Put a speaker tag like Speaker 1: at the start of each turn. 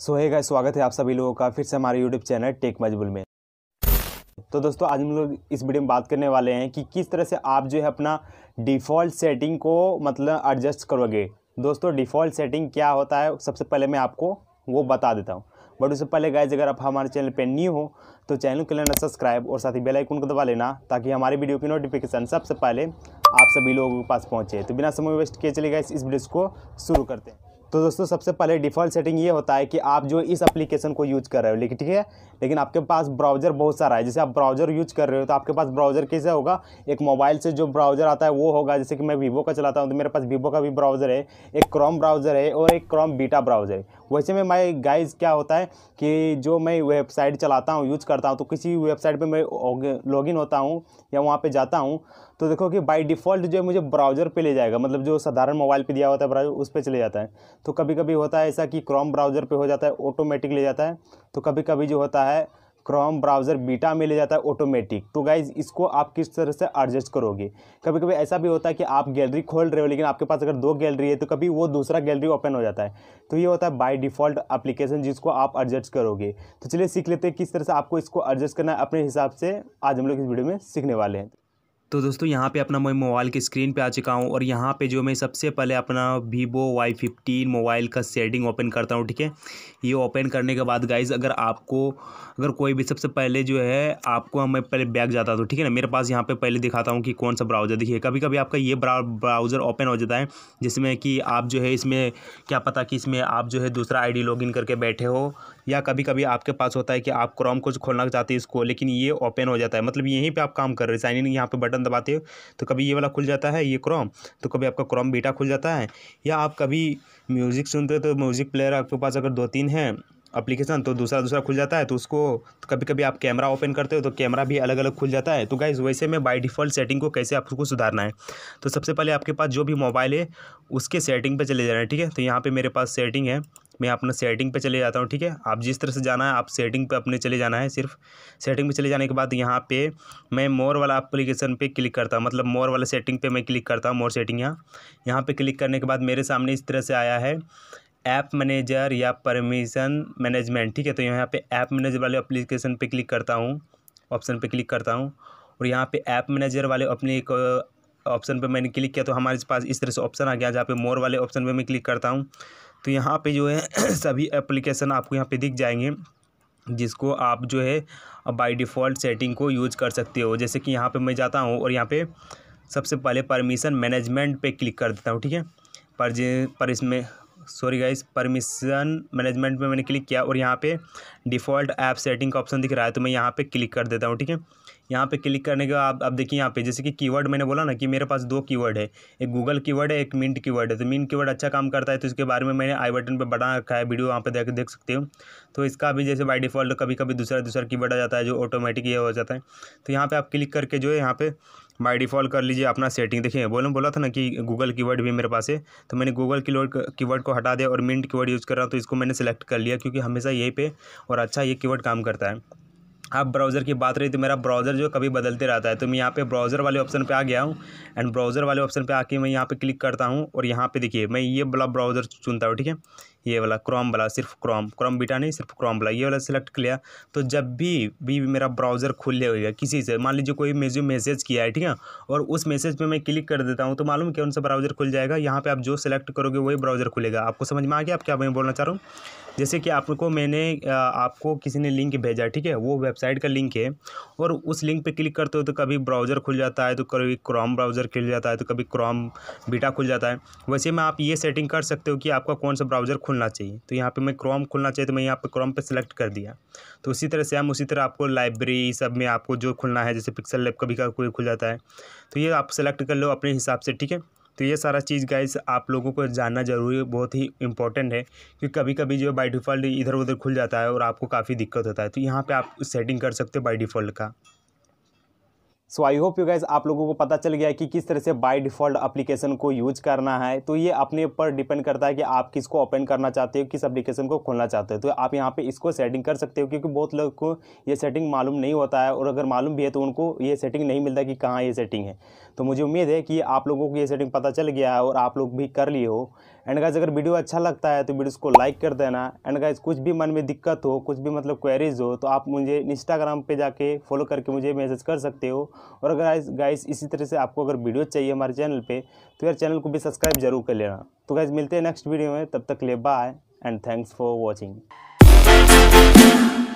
Speaker 1: सो so, hey स्वागत है आप सभी लोगों का फिर से हमारे यूट्यूब चैनल टेक मजबुल में तो दोस्तों आज हम लोग इस वीडियो में बात करने वाले हैं कि किस तरह से आप जो है अपना डिफ़ॉल्ट सेटिंग को मतलब एडजस्ट करोगे दोस्तों डिफ़ॉल्ट सेटिंग क्या होता है सबसे पहले मैं आपको वो बता देता हूँ बट उससे पहले गाइज अगर आप हमारे चैनल पर न्यू हो तो चैनल को लेना सब्सक्राइब और साथ ही बेलाइकून को दबा लेना ताकि हमारे वीडियो की नोटिफिकेशन सबसे पहले आप सभी लोगों के पास पहुँचे तो बिना समय वेस्ट किए चले गए इस वीडियो को शुरू करते हैं तो दोस्तों सबसे पहले डिफ़ॉल्ट सेटिंग ये होता है कि आप जो इस एप्लीकेशन को यूज़ कर रहे हो लेकिन ठीक है लेकिन आपके पास ब्राउज़र बहुत सारा है जैसे आप ब्राउज़र यूज कर रहे हो तो आपके पास ब्राउज़र कैसे होगा एक मोबाइल से जो ब्राउज़र आता है वो होगा जैसे कि मैं वीवो का चलाता हूँ तो मेरे पास वीवो का भी ब्राउज़र है एक क्रोम ब्राउज़र है और एक क्रोम बीटा ब्राउज़र है वैसे में मैं गाइज क्या होता है कि जो मैं वेबसाइट चलाता हूँ यूज करता हूँ तो किसी वेबसाइट पर मैं लॉगिन होता हूँ या वहाँ पर जाता हूँ तो देखो कि बाई डिफ़ॉल्ट जो है मुझे ब्राउज़र पे ले जाएगा मतलब जो साधारण मोबाइल पे दिया होता है ब्राउजर उस पर चले जाता है तो कभी कभी होता है ऐसा कि क्रोम ब्राउज़र पे हो जाता है ऑटोमेटिक ले जाता है तो कभी कभी जो होता है क्रोम ब्राउज़र बीटा में ले जाता है ऑटोमेटिक तो गाइज इसको आप किस तरह से एडजस्ट करोगे कभी कभी ऐसा भी होता है कि आप गैलरी खोल रहे हो लेकिन आपके पास अगर दो गैलरी है तो कभी वो दूसरा गैलरी ओपन हो जाता है तो ये होता है बाय डिफ़ॉल्ट एप्लीकेशन जिसको आप एडजस्ट करोगे तो चलिए सीख लेते हैं किस तरह से आपको इसको एडजस्ट करना है अपने हिसाब से आज हम लोग इस वीडियो में सीखने वाले हैं तो दोस्तों यहाँ पे अपना मैं मोबाइल की स्क्रीन पे आ चुका हूँ और यहाँ पे जो मैं सबसे पहले अपना वीवो वाई फिफ्टीन मोबाइल का सेटिंग ओपन करता हूँ ठीक है ये ओपन करने के बाद गाइज अगर आपको अगर कोई भी सबसे पहले जो है आपको मैं पहले बैग जाता हूँ तो, ठीक है ना मेरे पास यहाँ पर पहले दिखाता हूँ कि कौन सा ब्राउज़र देखिए कभी कभी आपका ये ब्राउज़र ओपन हो जाता है जिसमें कि आप जो है इसमें क्या पता कि इसमें आप जो है दूसरा आई डी करके बैठे हो या कभी कभी आपके पास होता है कि आप क्रोम कुछ खोलना चाहते हैं इसको लेकिन ये ओपन हो जाता है मतलब यहीं पर आप काम कर रहे हैं साइन इन यहाँ पर बटन बटन दबाते हो तो कभी ये वाला खुल जाता है ये क्रोम तो कभी आपका क्रोम बीटा खुल जाता है या आप कभी म्यूज़िक सुनते हो तो म्यूज़िक प्लेयर आपके पास अगर दो तीन है अप्लीकेशन तो दूसरा दूसरा खुल जाता है तो उसको तो कभी कभी आप कैमरा ओपन करते हो तो कैमरा भी अलग अलग खुल जाता है तो गाइज़ वैसे में बाय डिफ़ॉल्ट सेटिंग को कैसे आपको सुधारना है तो सबसे पहले आपके पास जो भी मोबाइल है उसके सेटिंग पे चले जाना है ठीक है तो यहाँ पे मेरे पास सेटिंग है मैं अपना सेटिंग पे चले जाता हूँ ठीक है आप जिस तरह से जाना है आप सेटिंग पे अपने चले जाना है सिर्फ सेटिंग पे चले जाने के बाद यहाँ पे मैं मोर वाला एप्लीकेशन पे क्लिक करता हूँ मतलब मोर वाला सेटिंग पे मैं क्लिक करता हूँ मोर सेटिंग यहाँ यहाँ पर क्लिक करने के बाद मेरे सामने इस तरह से आया है ऐप मैनेजर या परमिशन मैनेजमेंट ठीक है तो यहाँ पर ऐप मैनेजर वाले अप्लीकेशन पर क्लिक करता हूँ ऑप्शन पर क्लिक करता हूँ और यहाँ पर ऐप मैनेजर वाले अपने एक ऑप्शन पे मैंने क्लिक किया तो हमारे पास इस तरह से ऑप्शन आ गया जहाँ पे मोर वाले ऑप्शन पे मैं क्लिक करता हूँ तो यहाँ पे जो है सभी एप्लीकेशन आपको यहाँ पे दिख जाएंगे जिसको आप जो है बाय डिफ़ॉल्ट सेटिंग को यूज कर सकते हो जैसे कि यहाँ पे मैं जाता हूँ और यहाँ पे सबसे पहले परमिशन मैनेजमेंट पे क्लिक कर देता हूँ ठीक है पर जे पर इसमें सॉरी गाइस परमिशन मैनेजमेंट पे मैंने क्लिक किया और यहाँ पे डिफ़ॉल्ट ऐप सेटिंग का ऑप्शन दिख रहा है तो मैं यहाँ पर क्लिक कर देता हूँ ठीक है यहाँ पे क्लिक करने के बाद आप देखिए यहाँ पे जैसे कि कीवर्ड मैंने बोला ना कि मेरे पास दो कीवर्ड है एक गूगल कीवर्ड है एक मिंट कीवर्ड है तो मिंट कीवर्ड अच्छा काम करता है तो इसके बारे में मैंने आई बटन पर बना रखा है वीडियो वहाँ पर देख देख सकते हो तो इसका भी जैसे बाई डिफ़ॉल्ट कभी कभी दूसरा दूसरा कीवर्ड आ जाता है जो ऑटोमेटिक ये हो जाता है तो यहाँ पर आप क्लिक करके जो है यहाँ पर बाई डिफ़ॉल्ट कर लीजिए अपना सेटिंग देखिए बोलो बोला था ना कि गूगल कीवर्ड भी मेरे पास है तो मैंने गूगल की कीवर्ड को हटा दिया और मिंट कीवर्ड यूज़ कर रहा हूँ तो इसको मैंने सेलेक्ट कर लिया क्योंकि हमेशा यही पे और अच्छा ये कीवर्ड काम करता है आप ब्राउज़र की बात रही तो मेरा ब्राउज़र जो कभी बदलते रहता है तो मैं यहाँ पे ब्राउज़र वाले ऑप्शन पे आ गया हूँ एंड ब्राउज़र वाले ऑप्शन पे आके मैं यहाँ पे क्लिक करता हूँ और यहाँ पे देखिए मैं ये वाला ब्राउज़र चुनता हूँ ठीक है ये वाला क्रोम वाला सिर्फ क्रोम क्रोम बीटा नहीं सिर्फ क्रोम वाला ये वाला सिलेक्ट किया तो जब भी भी मेरा ब्राउज़र खुल होगा किसी से मान लीजिए कोई मुझे मैसेज किया है ठीक है और उस मैसेज पर मैं क्लिक कर देता हूँ तो मालूम कि उनसे ब्राउज़र खुल जाएगा यहाँ पर आप जो सेलेक्ट करोगे वही ब्राउज़र खुलेगा आपको समझ में आ गया आप क्या मैं बोलना चाह रहा हूँ जैसे कि आपको मैंने आपको किसी ने लिंक भेजा ठीक है वो वेबसाइट का लिंक है और उस लिंक पे क्लिक करते हो तो कभी ब्राउज़र खुल जाता है तो कभी क्रोम ब्राउज़र खुल जाता है तो कभी क्रोम बीटा खुल जाता है वैसे में आप ये सेटिंग कर सकते हो कि आपका कौन सा ब्राउज़र खुलना चाहिए तो यहाँ पर मैं क्रोम खुलना चाहिए तो मैं यहाँ पर क्रोम पर सिलेक्ट कर दिया तो उसी तरह से हम उसी तरह आपको लाइब्रेरी सब में आपको जो खुलना है जैसे पिक्सल लैब कभी का कोई खुल जाता है तो ये आप सेलेक्ट कर लो अपने हिसाब से ठीक है तो ये सारा चीज़ गाइस आप लोगों को जानना जरूरी है बहुत ही इंपॉर्टेंट है क्योंकि कभी कभी जो है बाई डिफ़ॉल्ट इधर उधर खुल जाता है और आपको काफ़ी दिक्कत होता है तो यहाँ पर आप सेटिंग कर सकते हो बाई डिफ़ॉल्ट का so I hope you guys आप लोगों को पता चल गया कि किस तरह से बाय डिफ़ॉल्ट एप्लीकेशन को यूज करना है तो ये अपने ऊपर डिपेंड करता है कि आप किसको ओपन करना चाहते हो किस एप्लीकेशन को खोलना चाहते हो तो आप यहाँ पे इसको सेटिंग कर सकते हो क्योंकि बहुत लोग को ये सेटिंग मालूम नहीं होता है और अगर मालूम भी है तो उनको ये सेटिंग नहीं मिलता कि कहाँ ये सेटिंग है तो मुझे उम्मीद है कि आप लोगों को ये सेटिंग पता चल गया है और आप लोग भी कर लिए हो एंड गाइज अगर वीडियो अच्छा लगता है तो वीडियो को लाइक कर देना एंड गाइज कुछ भी मन में दिक्कत हो कुछ भी मतलब क्वेरीज हो तो आप मुझे इंस्टाग्राम पे जाके फॉलो करके मुझे मैसेज कर सकते हो और अगर गाइज इसी तरह से आपको अगर वीडियो चाहिए हमारे चैनल पर तो यार चैनल को भी सब्सक्राइब जरूर कर लेना तो गाइज मिलते हैं नेक्स्ट वीडियो में तब तक ले bye and thanks for watching